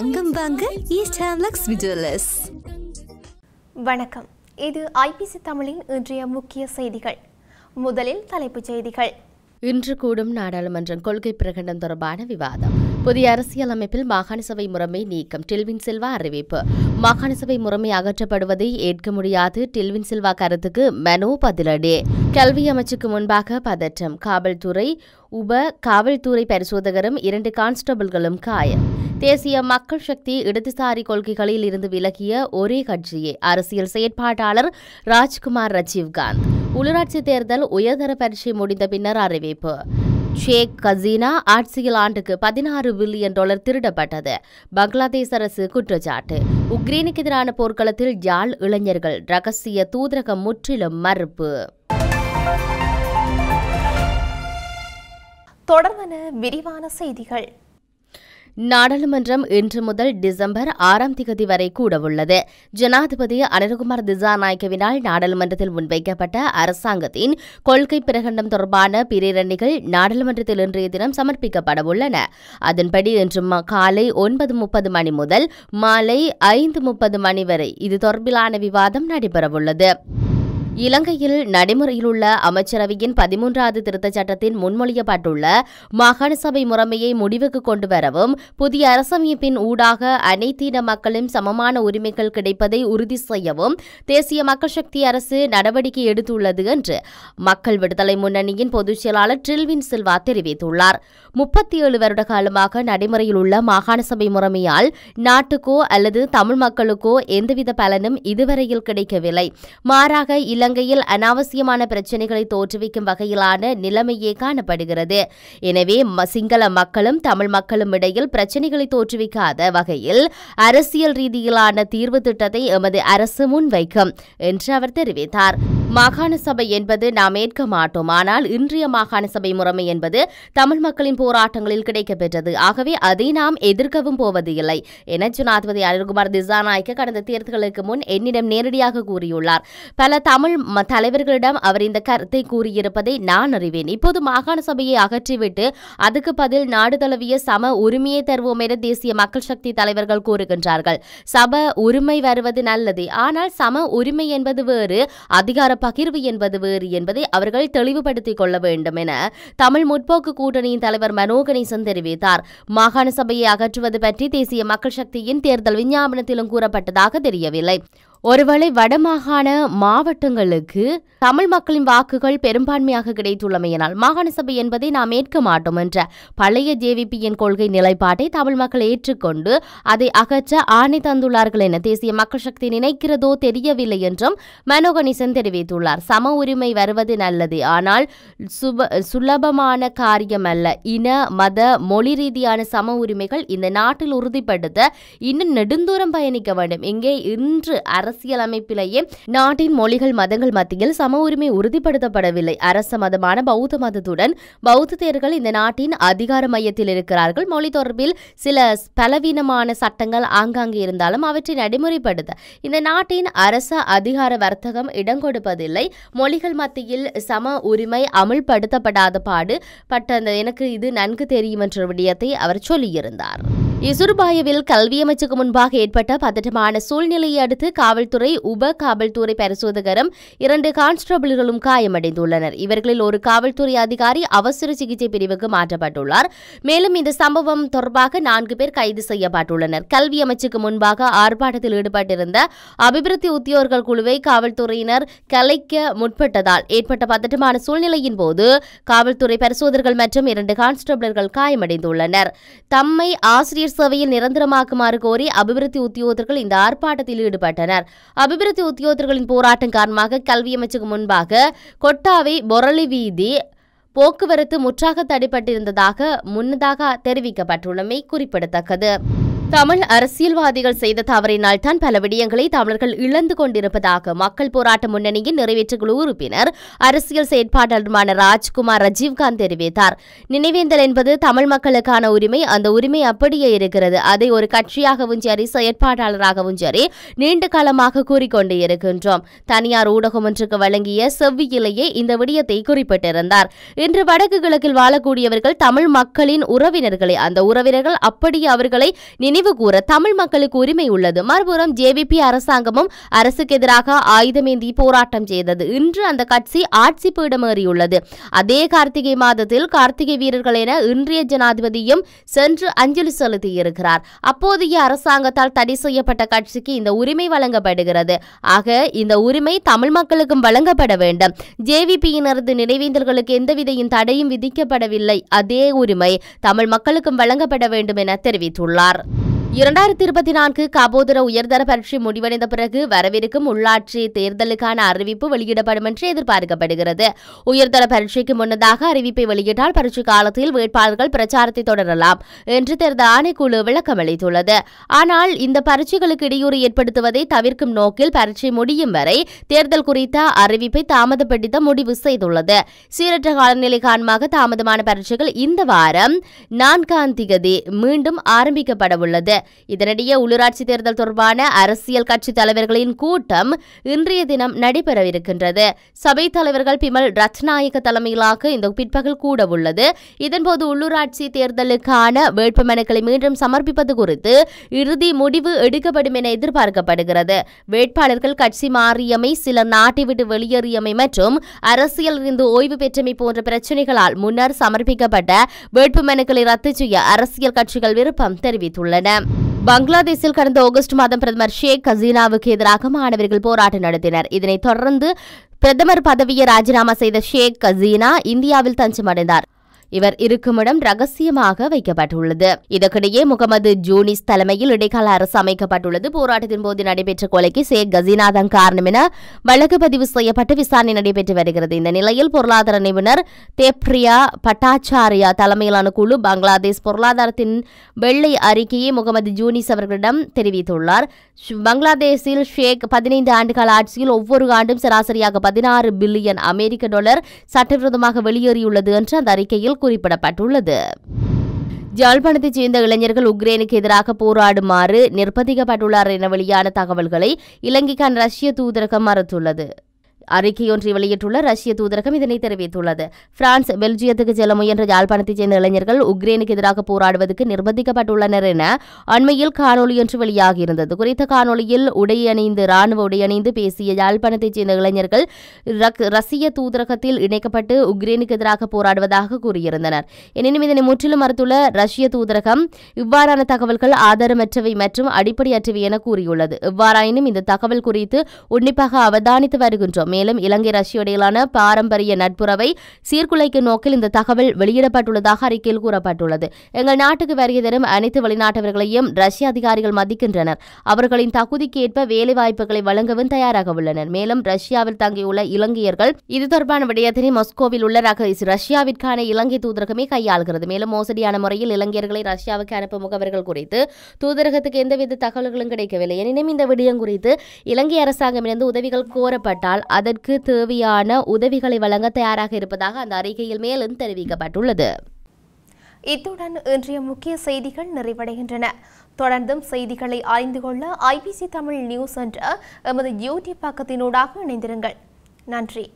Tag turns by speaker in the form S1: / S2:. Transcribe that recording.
S1: தங்கம் வாங்க ஈஸ்ட் ஹேம்லக்ஸ் விஜுவலர்ஸ் வணக்கம் இது ஐபிசி தமிழின் இன்றைய முக்கிய செய்திகள் முதலில் தலைப்புச் செய்திகள் இன்று கூடும் நாடாளுமன்றம் கொள்கை பிரகடனம் தொடர்பான விவாதம் புதிய அரசியல் அமைப்பில் மாகாண சபை முறைமை நீக்கம் டில்வின் செல்வா அறிவிப்பு மாகாண சபை முறைமை அகற்றப்படுவதை ஏற்க முடியாது டில்வின் செல்வா கருத்துக்கு மனோ பதிலடி கல்வி அமைச்சுக்கு முன்பாக பதற்றம் காவல்துறை உப காவல்துறை பரிசோதகரும் இரண்டு கான்ஸ்டபிள்களும் காயம் தேசிய மக்கள் சக்தி இடதுசாரி கொள்கைகளில் இருந்து விலகிய ஒரே கட்சியே அரசியல் செயற்பாட்டாளர் ராஜ்குமார் ரஜீவ்காந்த் உள்ளாட்சி தேர்தல் உயர்தர பரீட்சை முடிந்த பின்னர் அறிவிப்பு ஷேக் கசீனா ஆட்சியில் ஆண்டுக்கு பதினாறு பில்லியன் டாலர் திருடப்பட்டது பங்களாதேஷ் அரசு குற்றச்சாட்டு உக்ரைனுக்கு எதிரான போர்க்களத்தில் யாழ் இளைஞர்கள் ரகசிய தூதரகம் முற்றிலும் மறுப்பு தொடர்பான விரிவான செய்திகள் நாடாளுமன்றம் இன்று முதல் டிசம்பர் ஆறாம் திகதி வரை கூடவுள்ளது ஜனாதிபதி அனில்குமார் திசாநாயக்கவினால் நாடாளுமன்றத்தில் முன்வைக்கப்பட்ட அரசாங்கத்தின் கொள்கை பிரகடனம் தொடர்பான பிரேரணிகள் நாடாளுமன்றத்தில் இன்றைய தினம் சமர்ப்பிக்கப்படவுள்ளன அதன்படி இன்று காலை ஒன்பது முப்பது மணி முதல் மாலை ஐந்து முப்பது மணி வரை இது தொடர்பிலான விவாதம் நடைபெறவுள்ளது இலங்கையில் நடைமுறையிலுள்ள அமைச்சரவையின் பதிமூன்றாவது திருத்தச் சட்டத்தின் முன்மொழியப்பட்டுள்ள மாகாண சபை முறைமையை முடிவுக்கு கொண்டு வரவும் புதிய அரசமைப்பின் ஊடாக அனைத்தின மக்களும் சமமான உரிமைகள் கிடைப்பதை உறுதி செய்யவும் தேசிய மக்கள் சக்தி அரசு நடவடிக்கை எடுத்துள்ளது என்று மக்கள் விடுதலை முன்னணியின் பொதுச் செயலாளர் ட்ரில்வின் சில்வா தெரிவித்துள்ளார் முப்பத்தி ஏழு வருட காலமாக நடைமுறையில் உள்ள மாகாண சபை முறைமையால் நாட்டுக்கோ அல்லது தமிழ் மக்களுக்கோ எந்தவித பலனும் இதுவரையில் கிடைக்கவில்லை மாறாக இலங்கையில் அனாவசியமான பிரச்சினைகளை தோற்றுவிக்கும் வகையிலான நிலைமையே காணப்படுகிறது எனவே சிங்கள மக்களும் தமிழ் மக்களும் இடையில் பிரச்சினைகளை தோற்றுவிக்காத வகையில் அரசியல் ரீதியிலான தீர்வு திட்டத்தை எமது அரசு முன்வைக்கும் என்று அவர் தெரிவித்தார் மாகாண சபை என்பது நாம் ஏற்க மாட்டோம் ஆனால் இன்றைய மாகாண சபை முறைமை என்பது தமிழ் மக்களின் போராட்டங்களில் கிடைக்கப்பெற்றது ஆகவே அதை நாம் எதிர்க்கவும் போவது இல்லை என ஜனாதிபதி அனில்குமார் திசாநாயக்க கடந்த தேர்தல்களுக்கு முன் என்னிடம் நேரடியாக கூறியுள்ளார் பல தமிழ் தலைவர்களிடம் அவர் இந்த கருத்தை கூறியிருப்பதை நான் அறிவேன் இப்போது மாகாண சபையை அகற்றிவிட்டு அதுக்கு பதில் நாடு தழுவிய சம உரிமையை தருவோம் என தேசிய மக்கள் சக்தி தலைவர்கள் கூறுகின்றார்கள் சப உரிமை வருவது நல்லது ஆனால் சம உரிமை என்பது வேறு அதிகார பகிர்வு என்பது வேறு என்பதை அவர்கள் தெளிவுபடுத்திக் கொள்ள வேண்டும் என தமிழ் முற்போக்கு கூட்டணியின் தலைவர் மனோகணேசன் தெரிவித்தார் மாகாண சபையை அகற்றுவது பற்றி தேசிய மக்கள் சக்தியின் தேர்தல் விஞ்ஞாபனத்திலும் கூறப்பட்டதாக தெரியவில்லை ஒருவேளை வடமாகாண மாவட்டங்களுக்கு தமிழ் மக்களின் வாக்குகள் பெரும்பான்மையாக கிடைத்துள்ளமையினால் மாகாண சபை என்பதை நாம் ஏற்க மாட்டோம் என்ற பழைய ஜேவிபியின் கொள்கை நிலைப்பாட்டை தமிழ் மக்கள் ஏற்றுக்கொண்டு அதை அகற்ற ஆணை தந்துள்ளார்கள் என தேசிய மக்கள் சக்தி நினைக்கிறதோ தெரியவில்லை என்றும் மனோகணிசன் தெரிவித்துள்ளார் சம உரிமை வருவது நல்லது ஆனால் சுலபமான காரியம் அல்ல இன மத மொழி ரீதியான சம உரிமைகள் இந்த நாட்டில் உறுதிப்படுத்த இன்னும் நெடுந்தூரம் பயணிக்க வேண்டும் இங்கே இன்று அரசு அரசியலமைப்பிலேயே நாட்டின் மொழிகள் மதங்கள் மத்தியில் சம உரிமை உறுதிப்படுத்தப்படவில்லை அரச மதமான பௌத்த மதத்துடன் பௌத்தர்கள் இந்த நாட்டின் அதிகார மையத்தில் இருக்கிறார்கள் மொழி தொடர்பில் சில பலவீனமான சட்டங்கள் ஆங்காங்கே இருந்தாலும் அவற்றை நடைமுறைப்படுத்த இந்த நாட்டின் அரச அதிகார வர்த்தகம் இடம் கொடுப்பதில்லை மொழிகள் மத்தியில் சம உரிமை அமுல்படுத்தப்படாத பாடு பட்ட எனக்கு இது நன்கு தெரியும் என்ற விடயத்தை அவர் சொல்லியிருந்தார் இசுர்பாயவில் கல்வி அமைச்சுக்கு முன்பாக ஏற்பட்ட பதட்டமான சூழ்நிலையை அடுத்து காவல்துறை உப காவல்துறை பரிசோதகரும் இரண்டு கான்ஸ்டபிள்களும் காயமடைந்துள்ளனர் இவர்களில் ஒரு காவல்துறை அதிகாரி அவசர சிகிச்சை பிரிவுக்கு மாற்றப்பட்டுள்ளார் மேலும் இந்த சம்பவம் தொடர்பாக நான்கு பேர் கைது செய்யப்பட்டுள்ளனர் கல்வி அமைச்சுக்கு முன்பாக ஆர்ப்பாட்டத்தில் ஈடுபட்டிருந்த அபிவிருத்தி உத்தியோர்கள் குழுவை காவல்துறையினர் கலைக்க முற்பட்டதால் ஏற்பட்ட பதட்டமான சூழ்நிலையின் போது காவல்துறை பரிசோதகர்கள் மற்றும் இரண்டு கான்ஸ்டபிள்கள் காயமடைந்துள்ளனர் தம்மை ஆசிரியர் பொலிஸ் சேவையில் நிரந்தரமாக்குமாறு கோரி அபிவிருத்தி உத்தியோகத்தர்கள் இந்த ஆர்ப்பாட்டத்தில் ஈடுபட்டனர் அபிவிருத்தி உத்தியோகத்தர்களின் போராட்டம் காரணமாக கல்வி அமைச்சுக்கு முன்பாக கொட்டாவை பொரளி வீதி போக்குவரத்து முற்றாக தடைப்பட்டிருந்ததாக முன்னதாக தெரிவிக்கப்பட்டுள்ளமை குறிப்பிடத்தக்கது தமிழ் அரசியல்வாதிகள் செய்த தவறினால் தான் பல விடயங்களை தமிழர்கள் இழந்து கொண்டிருப்பதாக மக்கள் போராட்ட முன்னணியின் நிறைவேற்று குழு உறுப்பினர் அரசியல் செயற்பாட்டாளருமான ராஜ்குமார் ரஜீவ்காந்த் தெரிவித்தார் நினைவேந்தல் என்பது தமிழ் மக்களுக்கான உரிமை அந்த உரிமை அப்படியே இருக்கிறது அதை ஒரு கட்சியாகவும் சரி செயற்பாட்டாளராகவும் சரி நீண்ட காலமாக கூறிக்கொண்டு இருக்கின்றோம் தனியார் ஊடகம் ஒன்றுக்கு வழங்கிய செவ்வியிலேயே இந்த விடயத்தை குறிப்பிட்டிருந்தார் இன்று வடக்கு கிழக்கில் வாழக்கூடியவர்கள் தமிழ் மக்களின் உறவினர்களை அந்த உறவினர்கள் அப்படியே அவர்களை நினைவு நினைவு கூற தமிழ் மக்களுக்கு உரிமை உள்ளது மறுபுறம் ஜேவிபி அரசாங்கமும் அரசுக்கு எதிராக ஆயுதமேந்தி போராட்டம் செய்தது இன்று அந்த கட்சி ஆட்சி பீடமேறியுள்ளது அதே கார்த்திகை மாதத்தில் கார்த்திகை வீரர்கள் என இன்றைய ஜனாதிபதியும் சென்று அஞ்சலி செலுத்தியிருக்கிறார் அப்போதைய அரசாங்கத்தால் தடை செய்யப்பட்ட கட்சிக்கு இந்த உரிமை வழங்கப்படுகிறது ஆக இந்த உரிமை தமிழ் மக்களுக்கும் வழங்கப்பட வேண்டும் ஜேவிபியினரது நினைவேந்தல்களுக்கு எந்தவிதையும் தடையும் விதிக்கப்படவில்லை அதே உரிமை தமிழ் மக்களுக்கும் வழங்கப்பட வேண்டும் என தெரிவித்துள்ளார் இரண்டாயிரத்தி இருபத்தி நான்கு கபோதர உயர்தர பரீட்சை முடிவடைந்த பிறகு வரவிருக்கும் உள்ளாட்சி தேர்தலுக்கான அறிவிப்பு வெளியிடப்படும் என்று எதிர்பார்க்கப்படுகிறது உயர்தர பரீட்சைக்கு முன்னதாக அறிவிப்பை வெளியிட்டால் பரீட்சை காலத்தில் வேட்பாளர்கள் பிரச்சாரத்தை தொடரலாம் என்று தேர்தல் ஆணைக்குழு விளக்கம் அளித்துள்ளது ஆனால் இந்த பரீட்சைகளுக்கு இடையூறு ஏற்படுத்துவதை தவிர்க்கும் நோக்கில் பரீட்சை முடியும் வரை தேர்தல் குறித்த அறிவிப்பை தாமதப்படுத்த முடிவு செய்துள்ளது சீரற்ற காலநிலை காரணமாக தாமதமான பரீட்சைகள் இந்த வாரம் நான்காம் திகதி மீண்டும் ஆரம்பிக்கப்படவுள்ளது இதனிடையே உள்ளூராட்சி தேர்தல் தொடர்பான அரசியல் கட்சி தலைவர்களின் கூட்டம் இன்றைய தினம் நடைபெறவிருக்கின்றது சபை தலைவர்கள் பிமல் ரத்நாயக தலைமையிலாக இந்த பிற்பகல் கூட உள்ளது இதன்போது உள்ளூராட்சி தேர்தலுக்கான வேட்புமனுக்களை மீண்டும் சமர்ப்பிப்பது குறித்து இறுதி முடிவு எடுக்கப்படும் என எதிர்பார்க்கப்படுகிறது வேட்பாளர்கள் கட்சி மாறியமை சிலர் நாட்டை விட்டு வெளியேறியமை மற்றும் அரசியல் இருந்து ஓய்வு பெற்றமை போன்ற பிரச்சனைகளால் முன்னர் சமர்ப்பிக்கப்பட்ட வேட்புமனுக்களை ரத்து செய்ய அரசியல் கட்சிகள் விருப்பம் தெரிவித்துள்ளன பங்களாதேஷில் கடந்த ஆகஸ்ட் மாதம் பிரதமர் ஷேக் ஹசீனாவுக்கு எதிராக மாணவர்கள் போராட்டம் நடத்தினர் இதனைத் தொடர்ந்து பிரதமர் பதவியை ராஜினாமா செய்த ஷேக் ஹசீனா இந்தியாவில் தஞ்சமடைந்தார் இவர் இருக்குமிடம் ரகசியமாக வைக்கப்பட்டுள்ளது இதற்கிடையே முகமது ஜூனிஸ் தலைமையில் இடைக்கால அரசு அமைக்கப்பட்டுள்ளது போராட்டத்தின் போது நடைபெற்ற கொலைக்கு ஷேக் கசிநாதன் காரணம் என வழக்கு பதிவு செய்யப்பட்டு விசாரணை நடைபெற்று வருகிறது இந்த நிலையில் பொருளாதார நிபுணர் தேப்ரியா பட்டாச்சாரியா தலைமையிலான குழு பங்களாதேஷ் பொருளாதாரத்தின் வெள்ளை அறிக்கையை முகமது ஜூனிஸ் அவர்களிடம் தெரிவித்துள்ளார் பங்களாதேஷில் ஷேக் பதினைந்து ஆண்டுகால ஆட்சியில் ஒவ்வொரு ஆண்டும் சராசரியாக பதினாறு பில்லியன் அமெரிக்க டாலர் சட்டவிரோதமாக வெளியேறியுள்ளது என்று அந்த அறிக்கையில் குறிப்பிடப்பட்டுள்ளது ஜாழ்ப்பாணத்தைச் சேர்ந்த இளைஞர்கள் உக்ரைனுக்கு எதிராக போராடுமாறு நிர்பந்திக்கப்பட்டுள்ளார் என வெளியான தகவல்களை இலங்கைக்கான ரஷ்ய தூதரகம் மறுத்துள்ளது அறிக்கையொன்றை வெளியிட்டுள்ள ரஷ்ய தூதரகம் இதனை தெரிவித்துள்ளது பிரான்ஸ் பெல்ஜியத்துக்கு செல்ல முயன்ற யாழ்ப்பாணத்தைச் சேர்ந்த இளைஞர்கள் உக்ரைனுக்கு எதிராக போராடுவதற்கு நிர்பந்திக்கப்பட்டுள்ளனர் என அண்மையில் காணொலி ஒன்று வெளியாகியிருந்தது குறித்த காணொலியில் உடையணிந்து ராணுவ உடையணிந்து பேசிய யாழ்ப்பாணத்தைச் சேர்ந்த இளைஞர்கள் ரஷ்ய தூதரகத்தில் இணைக்கப்பட்டு உக்ரைனுக்கு எதிராக போராடுவதாக கூறியிருந்தனர் எனினும் இதனை முற்றிலும் மறுத்துள்ள ரஷ்ய தூதரகம் இவ்வாறான தகவல்கள் ஆதாரமற்றவை மற்றும் அடிப்படையற்றவை என கூறியுள்ளது இவ்வாறாயினும் இந்த தகவல் குறித்து உன்னிப்பாக அவதானித்து வருகின்றோம் மேலும் இலங்கை ரஷ்ய இடையிலான பாரம்பரிய நட்புறவை சீர்குலைக்கும் நோக்கில் இந்த தகவல் வெளியிடப்பட்டுள்ளதாக அறிக்கையில் கூறப்பட்டுள்ளது எங்கள் நாட்டுக்கு வருகை தரும் அனைத்து வெளிநாட்டவர்களையும் ரஷ்ய அதிகாரிகள் மதிக்கின்றனர் அவர்களின் தகுதிக்கேற்ப வேலைவாய்ப்புகளை வேலை வாய்ப்புகளை வழங்கவும் தயாராக உள்ளனர் மேலும் ரஷ்யாவில் தங்கியுள்ள இலங்கையர்கள் இது தொடர்பான விடயத்தினை மஸ்கோவில் உள்ள ரஷ்யாவிற்கான இலங்கை தூதரகமே கையாளுகிறது மேலும் மோசடியான முறையில் இலங்கையர்களை ரஷ்யாவுக்கு அனுப்பும் முகவர்கள் குறித்து தூதரகத்துக்கு எந்தவித தகவல்களும் கிடைக்கவில்லை எனினும் இந்த விடயம் குறித்து இலங்கை அரசாங்கமிருந்து உதவிகள் கோரப்பட்டால் அதற்கு தேவையான உதவிகளை வழங்க தயாராக இருப்பதாக அந்த அறிக்கையில் மேலும் தெரிவிக்கப்பட்டுள்ளது இத்துடன் இன்றைய முக்கிய செய்திகள் நிறைவடைகின்றன தொடர்ந்தும் செய்திகளை அறிந்து கொள்ள ஐபிசி தமிழ் நியூஸ் என்ற எமது யூடியூப் பக்கத்தினூடாக இணைந்திருங்கள் நன்றி